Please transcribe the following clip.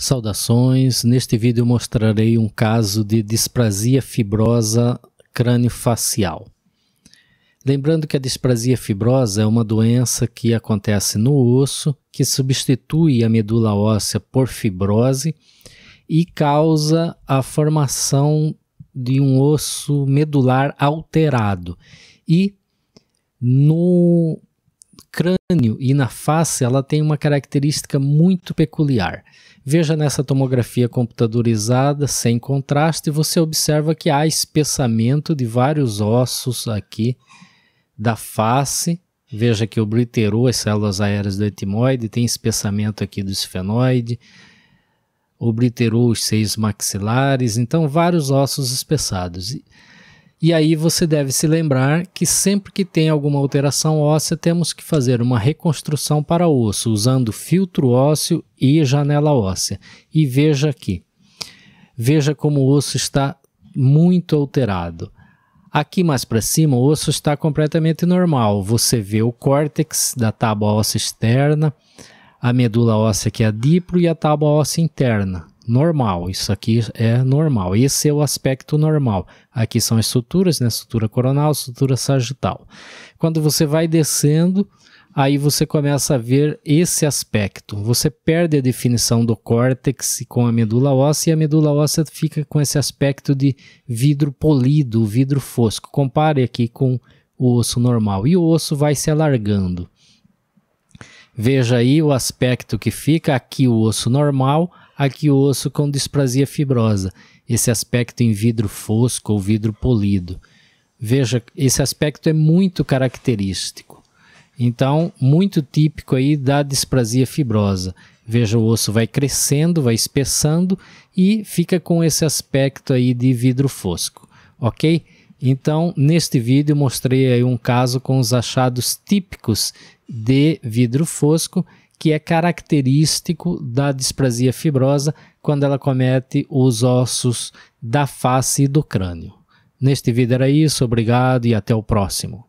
Saudações! Neste vídeo mostrarei um caso de displasia fibrosa crâniofacial. Lembrando que a displasia fibrosa é uma doença que acontece no osso, que substitui a medula óssea por fibrose e causa a formação de um osso medular alterado. E no crânio e na face, ela tem uma característica muito peculiar. Veja nessa tomografia computadorizada, sem contraste, você observa que há espessamento de vários ossos aqui da face. Veja que obliterou as células aéreas do etimoide, tem espessamento aqui do esfenoide, obliterou os seios maxilares, então vários ossos espessados. E aí você deve se lembrar que sempre que tem alguma alteração óssea, temos que fazer uma reconstrução para osso, usando filtro ósseo e janela óssea. E veja aqui. Veja como o osso está muito alterado. Aqui mais para cima, o osso está completamente normal. Você vê o córtex da tábua óssea externa, a medula óssea que é a diplo e a tábua óssea interna normal. Isso aqui é normal. Esse é o aspecto normal. Aqui são as suturas, né? Sutura coronal, sutura sagital. Quando você vai descendo, aí você começa a ver esse aspecto. Você perde a definição do córtex com a medula óssea e a medula óssea fica com esse aspecto de vidro polido, vidro fosco. Compare aqui com o osso normal e o osso vai se alargando. Veja aí o aspecto que fica aqui o osso normal, aqui o osso com displasia fibrosa, esse aspecto em vidro fosco ou vidro polido. Veja, esse aspecto é muito característico. Então, muito típico aí da displasia fibrosa. Veja, o osso vai crescendo, vai espessando e fica com esse aspecto aí de vidro fosco, ok? Então, neste vídeo mostrei aí um caso com os achados típicos de vidro fosco que é característico da displasia fibrosa quando ela comete os ossos da face e do crânio. Neste vídeo era isso, obrigado e até o próximo.